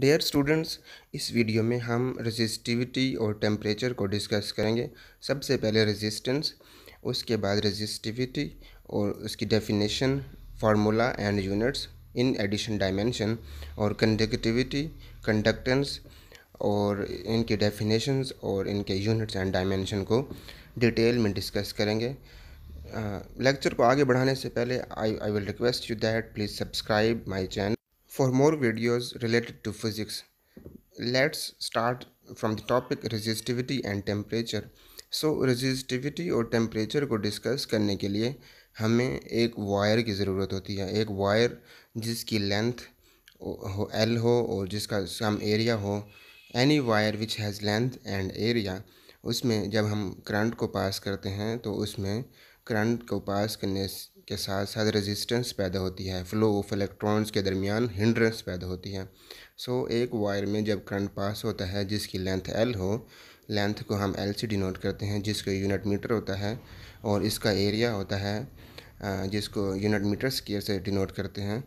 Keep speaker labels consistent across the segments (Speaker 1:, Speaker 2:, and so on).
Speaker 1: Dear students इस video में हम रेजिस्टिविटी और टेम्परेचर को डिस्कस करेंगे सबसे पहले रेजिस्टेंस उसके बाद रेजिस्टिविटी और उसकी definition formula and units in addition dimension और कंडक्टिविटी कंडक्टेंस और इनके डेफिनेशंस और इनके यूनिट्स एंड डायमेंशन को डिटेल में डिस्कस करेंगे लेक्चर uh, को आगे बढ़ाने से पहले I I will request you that please subscribe my channel For more videos related to physics, let's start from the topic resistivity and temperature. So so, resistivity और temperature को discuss करने के लिए हमें एक वायर की ज़रूरत होती है एक वायर जिसकी लेंथ हो एल हो और जिसका सम एरिया हो any wire which has length and area उसमें जब हम करंट को पास करते हैं तो उसमें करंट को पास करने के साथ साथ रेजिस्टेंस पैदा होती है फ्लो ऑफ इलेक्ट्रॉन्स के दरमियान हिंड्रेंस पैदा होती है सो so, एक वायर में जब करंट पास होता है जिसकी लेंथ एल हो लेंथ को हम एल से डिनोट करते हैं जिसका यूनिट मीटर होता है और इसका एरिया होता है जिसको यूनिट मीटर स्केयर से डिनोट करते हैं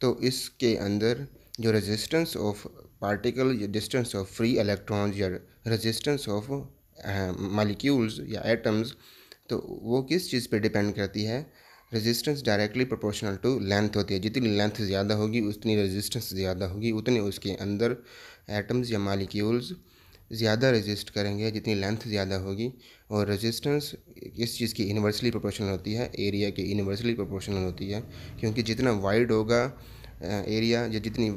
Speaker 1: तो इसके अंदर जो रेजिस्टेंस ऑफ पार्टिकल या डिस्टेंस ऑफ फ्री इलेक्ट्रॉन्स या रेजिस्टेंस ऑफ मालिक्यूल्स या एटम्स तो वो किस चीज़ पे डिपेंड करती है resistance directly proportional to length होती है जितनी लेंथ ज़्यादा होगी उतनी रेजिस्टेंस ज़्यादा होगी उतने उसके अंदर एटम्स या मालिक्यूल्स ज़्यादा रेजिस्ट करेंगे जितनी लेंथ ज़्यादा होगी और रेजिस्टेंस इस चीज़ की यूनिवर्सली प्रोपोर्शनल होती है एरिया की यूनिवर्सली प्रोपोर्शनल होती है क्योंकि जितना वाइड होगा एरिया या जितनी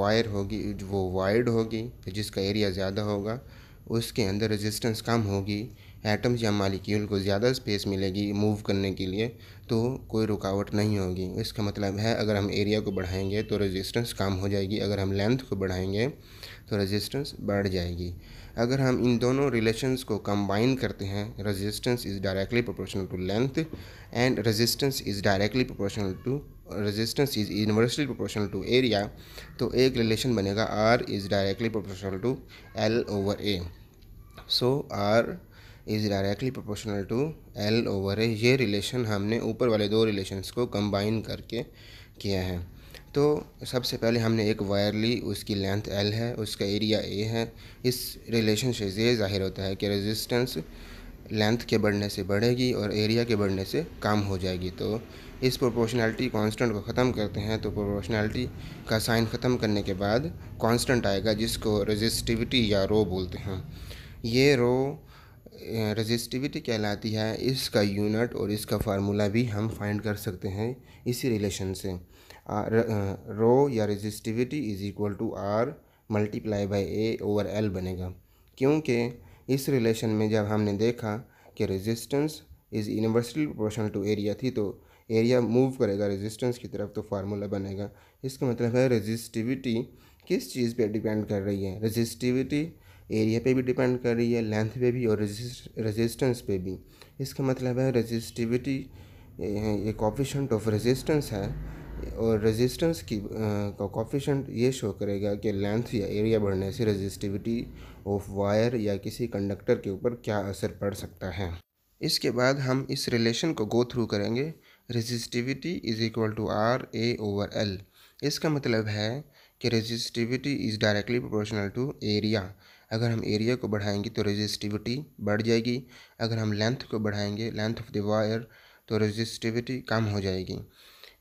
Speaker 1: वायर होगी वो वाइड होगी जिसका एरिया ज़्यादा होगा उसके अंदर रेजिस्टेंस कम होगी एटम्स या मालिक्यूल को ज़्यादा स्पेस मिलेगी मूव करने के लिए तो कोई रुकावट नहीं होगी इसका मतलब है अगर हम एरिया को बढ़ाएंगे तो रेजिस्टेंस कम हो जाएगी अगर हम लेंथ को बढ़ाएंगे तो रेजिस्टेंस बढ़ जाएगी अगर हम इन दोनों रिलेशंस को कंबाइन करते हैं resistance is directly proportional to length and resistance is directly proportional to resistance is universally proportional to area तो एक रिलेशन बनेगा R is directly proportional to L over A so R is directly proportional to L over है ये relation हमने ऊपर वाले दो relations को कंबाइन करके किया है तो सबसे पहले हमने एक वायर ली उसकी लेंथ एल है उसका एरिया ए है इस रिलेशन से ये ज़ाहिर होता है कि रेजिस्टेंस लेंथ के बढ़ने से बढ़ेगी और एरिया के बढ़ने से कम हो जाएगी तो इस प्रोपोर्शनैलिटी कांस्टेंट को ख़त्म करते हैं तो प्रोपोर्शनैलिटी का साइन ख़त्म करने के बाद कांस्टेंट आएगा जिसको रेजिस्टिविटी या रो बोलते हैं ये रो रजिस्टिविटी कहलाती है इसका यूनिट और इसका फार्मूला भी हम फाइंड कर सकते हैं इसी रिलेशन से रो या resistivity is equal to R multiply by A over L बनेगा क्योंकि इस रिलेशन में जब हमने देखा कि resistance is universally proportional to area थी तो एरिया मूव करेगा रेजिस्टेंस की तरफ तो फार्मूला बनेगा इसका मतलब है रेजिस्टिविटी किस चीज़ पे डिपेंड कर रही है रेजिस्टिविटी एरिया पे भी डिपेंड कर रही है लेंथ पे भी और रेजिस्टेंस पे भी इसका मतलब है रेजिस्टिविटी ये ऑफिशेंट ऑफ रेजिस्टेंस है और रेजिस्टेंस की का कॉफिशेंट ये शो करेगा कि लेंथ या एरिया बढ़ने से रेजिस्टिविटी ऑफ वायर या किसी कंडक्टर के ऊपर क्या असर पड़ सकता है इसके बाद हम इस रिलेशन को गो थ्रू करेंगे resistivity is equal to R A over L इसका मतलब है कि resistivity is directly proportional to area अगर हम एरिया को बढ़ाएंगे तो रेजिस्टिविटी बढ़ जाएगी अगर हम लेंथ को बढ़ाएंगे लेंथ ऑफ द वायर तो रेजिस्टिविटी कम हो जाएगी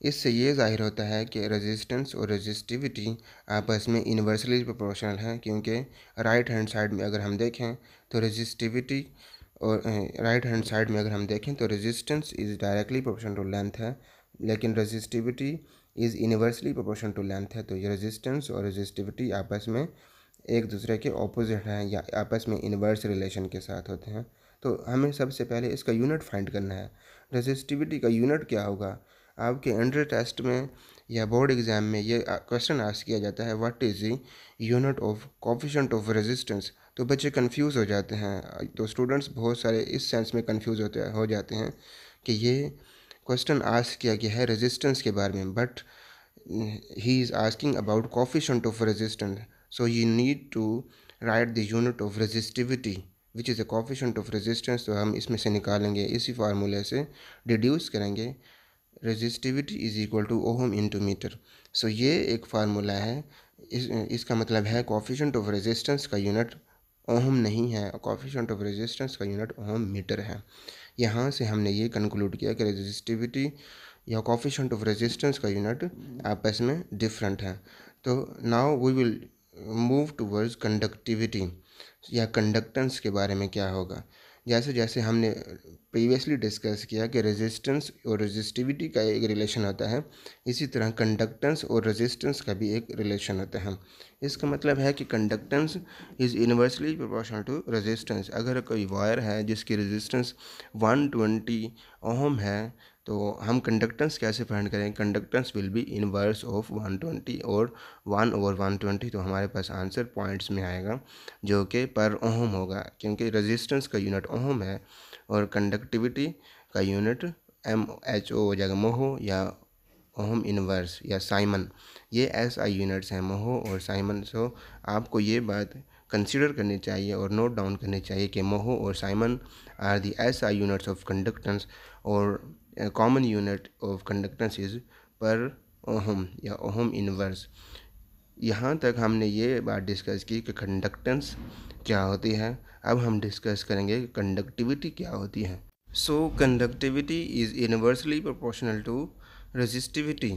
Speaker 1: इससे ये जाहिर होता है कि रेजिस्टेंस और रेजिस्टिविटी आपस में इन्वर्सली प्रोपोर्शनल हैं क्योंकि राइट हैंड साइड में अगर हम देखें तो रेजिस्टिविटी और राइट हैंड साइड में अगर हम देखें तो resistance is directly proportional to length है लेकिन resistivity is inversely proportional to length है तो ये रेजिस्टेंस और रेजिस्टिविटी आपस में एक दूसरे के ऑपोजिट हैं या आपस में इन्वर्स रिलेशन के साथ होते हैं तो हमें सबसे पहले इसका यूनिट फाइंड करना है रेजिस्टिविटी का यूनिट क्या होगा आपके एंड्रे टेस्ट में या बोर्ड एग्ज़ाम में ये क्वेश्चन आस्क किया जाता है what is the unit of coefficient of resistance तो बच्चे कंफ्यूज हो जाते हैं तो स्टूडेंट्स बहुत सारे इस सेंस में कंफ्यूज होते हो जाते हैं कि ये क्वेश्चन आस्क किया गया है रेजिस्टेंस के बारे में but he is asking about coefficient of resistance So you need to write the unit of resistivity which is a coefficient of resistance तो हम इसमें से निकालेंगे इसी फार्मूले से डिड्यूस करेंगे resistivity is equal to ohm into metre so ये एक फार्मूला है इस इसका मतलब है coefficient ऑफ रेजिस्टेंस का यूनिट ओहम नहीं है कॉफिशेंट ऑफ रेजिस्टेंस का यूनिट ओहम मीटर है यहाँ से हमने ये कंक्लूड किया कि रेजिस्टिविटी या कॉफिशेंट ऑफ रेजिस्टेंस का यूनिट आपस में डिफरेंट है तो now we will move towards conductivity या कंडक्टेंस के बारे में क्या होगा जैसे जैसे हमने प्रीवियसली डिस्कस किया कि रेजिस्टेंस और रेजिस्टिविटी का एक रिलेशन होता है इसी तरह कंडक्टेंस और रेजिस्टेंस का भी एक रिलेशन होता है इसका मतलब है कि conductance is universally proportional to resistance अगर कोई वायर है जिसकी रेजिस्टेंस 120 ओम है तो हम कंडक्टेंस कैसे फाइंड करेंगे conductance will be inverse of 120 और 1 ओवर 120 तो हमारे पास आंसर पॉइंट्स में आएगा जो कि पर ओम होगा क्योंकि रेजिस्टेंस का यूनिट ओम है और कंडक्टिविटी का यूनिट एम एच ओ हो जाएगा मोहो या ओम इनवर्स या साइमन ये एस आई यूनिट्स हैं मोहो और साइमन सो आपको ये बात कंसिडर करने चाहिए और नोट डाउन करने चाहिए कि मोहो और siemens are the S I units of conductance और common unit of conductance is per ohm या ओहम इनवर्स यहाँ तक हमने ये बात डिस्कस की कि कंडक्टेंस क्या होती है अब हम डिस्कस करेंगे कि कंडक्टिविटी क्या होती है so conductivity is inversely proportional to resistivity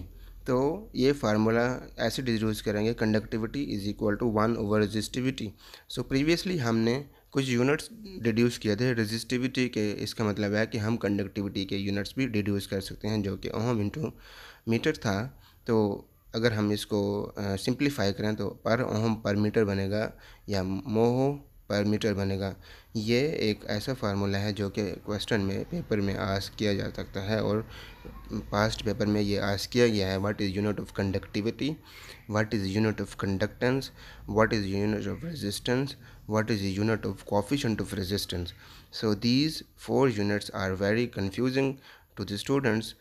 Speaker 1: तो ये फार्मूला ऐसे डिड्यूस करेंगे conductivity is equal to one over resistivity so previously हमने कुछ यूनिट्स डिड्यूस किए थे रजिस्टिविटी के इसका मतलब है कि हम कंडक्टिविटी के यूनिट्स भी डिड्यूस कर सकते हैं जो कि ओम इंटू मीटर था तो अगर हम इसको सिंप्लीफाई करें तो पर ओम पर मीटर बनेगा या मोहो पर मीटर बनेगा ये एक ऐसा फार्मूला है जो कि क्वेश्चन में पेपर में आस किया जा सकता है और पास्ट पेपर में ये आस किया गया है what is unit of conductivity what is unit of conductance what is unit of resistance what is unit of coefficient of resistance so these four units are very confusing to the students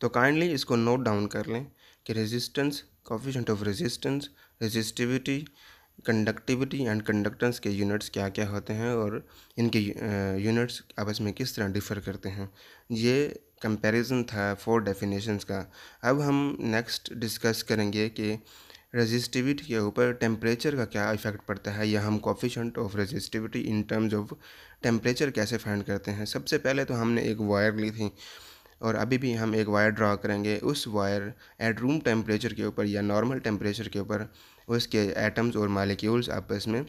Speaker 1: तो kindly इसको note down कर लें कि resistance coefficient of resistance resistivity conductivity and conductance के units क्या क्या होते हैं और इनके यूनिट्स आपस में किस तरह डिफ़र करते हैं ये कंपैरिजन था फोर डेफिनेशंस का अब हम नेक्स्ट डिस्कस करेंगे कि रेजिस्टिविटी के ऊपर टेम्परेचर का क्या इफेक्ट पड़ता है या हम coefficient of resistivity in terms of temperature कैसे फाइंड करते हैं सबसे पहले तो हमने एक वायर ली थी और अभी भी हम एक वायर ड्रा करेंगे उस वायर एट रूम टेम्परेचर के ऊपर या नॉर्मल टेम्परेचर के ऊपर उसके एटम्स और मालिक्यूल्स आपस में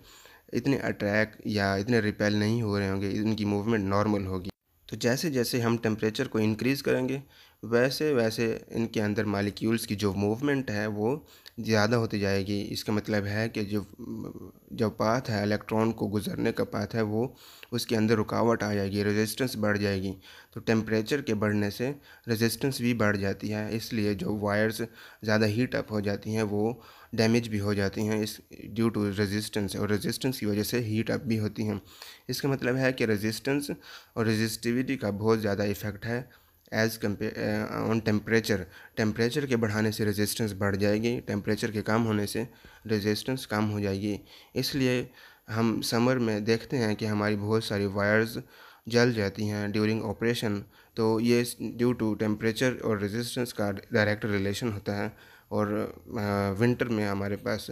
Speaker 1: इतने अट्रैक्ट या इतने रिपेल नहीं हो रहे होंगे इनकी मूवमेंट नॉर्मल होगी तो जैसे जैसे हम टेम्परेचर को इनक्रीज़ करेंगे वैसे वैसे इनके अंदर मालिक्यूल्स की जो मूवमेंट है वो ज़्यादा होती जाएगी इसका मतलब है कि जो जो पाथ है इलेक्ट्रॉन को गुजरने का पाथ है वो उसके अंदर रुकावट आ जाएगी रेजिस्टेंस बढ़ जाएगी तो टेम्परेचर के बढ़ने से रेजिस्टेंस भी बढ़ जाती है इसलिए जो वायर्स ज़्यादा हीट अप हो जाती हैं वो डैमेज भी हो जाती हैं इस ड्यू टू रेजिस्टेंस और रेजिस्टेंस की वजह से हीट अप भी होती हैं इसका मतलब है कि रेजिस्टेंस और रेजिस्टिविटी का बहुत ज़्यादा इफेक्ट है एज़ ऑन टेम्परेचर टेम्परेचर के बढ़ाने से रेजिस्टेंस बढ़ जाएगी टेम्परेचर के कम होने से रेजिस्टेंस कम हो जाएगी इसलिए हम समर में देखते हैं कि हमारी बहुत सारी वायर्स जल जाती हैं ड्यूरिंग ऑपरेशन तो ये ड्यू टू टेम्परेचर और रेजिस्टेंस का डायरेक्ट रिलेशन होता है और विंटर uh, में हमारे पास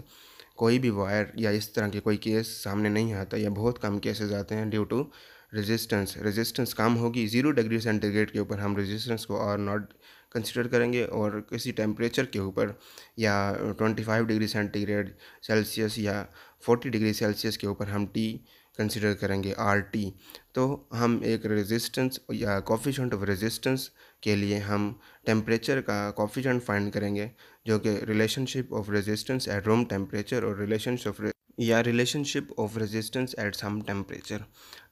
Speaker 1: कोई भी वायर या इस तरह के कोई केस सामने नहीं आता या बहुत कम केसेस आते हैं ड्यू टू रेजिस्टेंस रेजिस्टेंस कम होगी ज़ीरो डिग्री सेंटीग्रेड के ऊपर हम रेजिस्टेंस को और नॉट कंसीडर करेंगे और किसी टेम्परेचर के ऊपर या twenty five degree centigrade celsius या फोर्टी डिग्री सेल्सियस के ऊपर हम टी कंसिडर करेंगे आर टी तो हम एक रेजिस्टेंस या कॉफिशेंट ऑफ रेजिस्टेंस के लिए हम टेम्परेचर का कॉफिशेंट फाइंड करेंगे जो कि relationship of resistance at room temperature और रिलेशनशिप या relationship of resistance at some temperature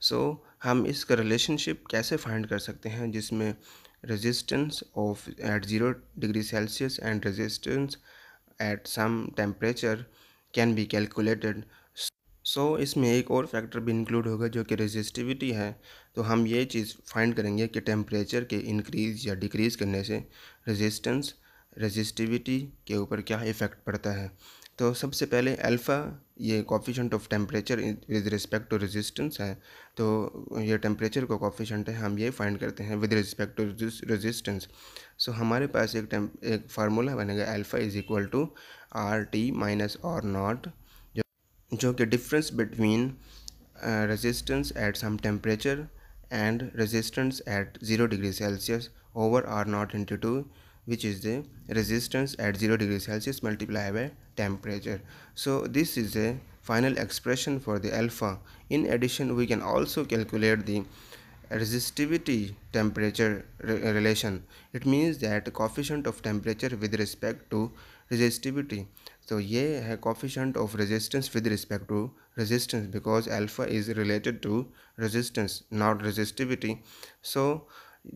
Speaker 1: so हम इसका रिलेशनशिप कैसे फाइंड कर सकते हैं जिसमें resistance of at zero degree celsius and resistance at some temperature can be calculated so इसमें एक और फैक्टर भी इंक्लूड होगा जो कि रेजिस्टिविटी है तो हम ये चीज़ फाइंड करेंगे कि टेम्परेचर के इंक्रीज़ या डिक्रीज़ करने से रेजिस्टेंस रेजिस्टिविटी के ऊपर क्या इफ़ेक्ट पड़ता है तो सबसे पहले अल्फ़ा ये coefficient of temperature with respect to resistance है तो ये टेम्परेचर का कॉफिशेंट है हम ये फाइंड करते हैं with respect to resistance so हमारे पास एक एक फार्मूला बनेगा alpha is equal to R T minus R naught जो जो कि difference between resistance at some temperature and resistance at zero degree celsius over R naught into two which is the resistance at 0 degree celsius multiplied by temperature so this is the final expression for the alpha in addition we can also calculate the resistivity temperature re relation it means that coefficient of temperature with respect to resistivity so ye hai coefficient of resistance with respect to resistance because alpha is related to resistance not resistivity so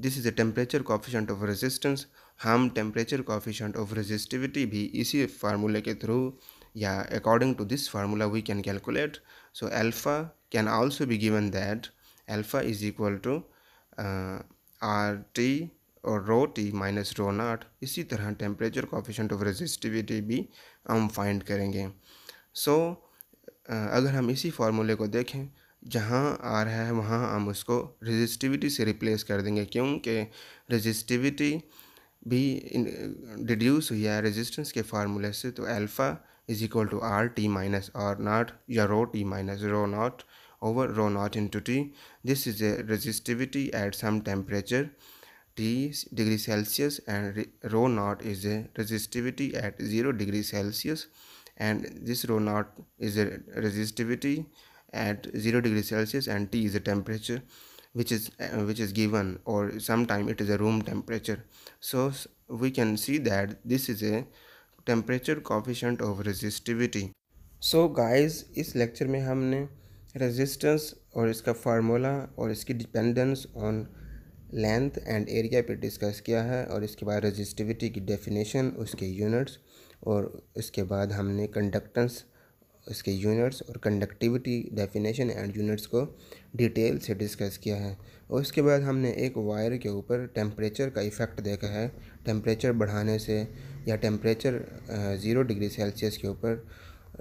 Speaker 1: this is the temperature coefficient of resistance हम temperature coefficient of resistivity भी इसी फार्मूले के through या according to this formula we can calculate so alpha can also be given that alpha is equal to R T or rho T minus रो नाट इसी तरह temperature coefficient of resistivity भी हम find करेंगे सो so, uh, अगर हम इसी फार्मूले को देखें जहाँ आ रहा है वहाँ हम उसको रेजिस्टिविटी से रिप्लेस कर देंगे क्योंकि रेजिस्टिविटी भी डिड्यूस uh, हुई है रेजिस्टेंस के फार्मूले से तो alpha is equal to R T minus R naught या rho T minus rho naught over rho naught into T this is a resistivity at some temperature T degree celsius and rho naught is a resistivity at zero degree celsius and this rho naught is a resistivity at zero degree celsius and T is a temperature which is uh, which is given or sometime it is a room temperature so we can see that this is a temperature coefficient of resistivity so guys is lecture mein humne resistance और इसका formula और इसकी dependence on length and area पे discuss किया है और इसके बाद रेजिस्टिविटी की डेफिनेशन उसके यूनिट्स और इसके बाद हमने कंडक्टेंस इसके यूनिट्स और कंडक्टिविटी डेफिनेशन एंड यूनिट्स को डिटेल से डिस्कस किया है और उसके बाद हमने एक वायर के ऊपर टेम्परेचर का इफ़ेक्ट देखा है टेम्परेचर बढ़ाने से या टेम्परेचर ज़ीरो डिग्री सेल्सियस के ऊपर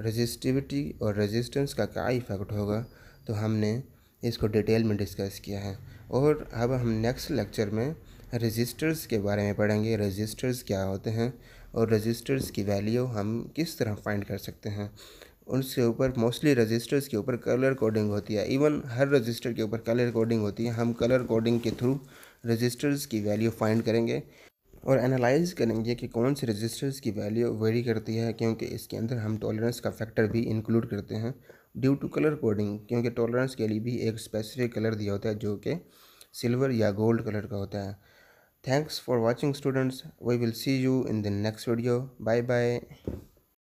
Speaker 1: रजिस्टिविटी और रेजिस्टेंस का क्या इफ़ेक्ट होगा तो हमने इसको डिटेल में डिस्कस किया है और अब हम नेक्स्ट लेक्चर में रजिस्टर्स के बारे में पढ़ेंगे रजिस्टर्स क्या होते हैं और रजिस्टर्स की वैल्यू हम किस तरह फाइंड कर सकते हैं उसके ऊपर मोस्टली रजिस्टर्स के ऊपर कलर कोडिंग होती है इवन हर रजिस्टर के ऊपर कलर कोडिंग होती है हम कलर कोडिंग के थ्रू रजिस्टर्स की वैल्यू फाइंड करेंगे और एनालाइज करेंगे कि कौन से रजिस्टर्स की वैल्यू वेरी करती है क्योंकि इसके अंदर हम टॉलरेंस का फैक्टर भी इंक्लूड करते हैं ड्यू टू कलर कोडिंग क्योंकि टॉलरेंस के लिए भी एक स्पेसिफिक कलर दिया होता है जो कि सिल्वर या गोल्ड कलर का होता है thanks for watching students we will see you in the next video bye bye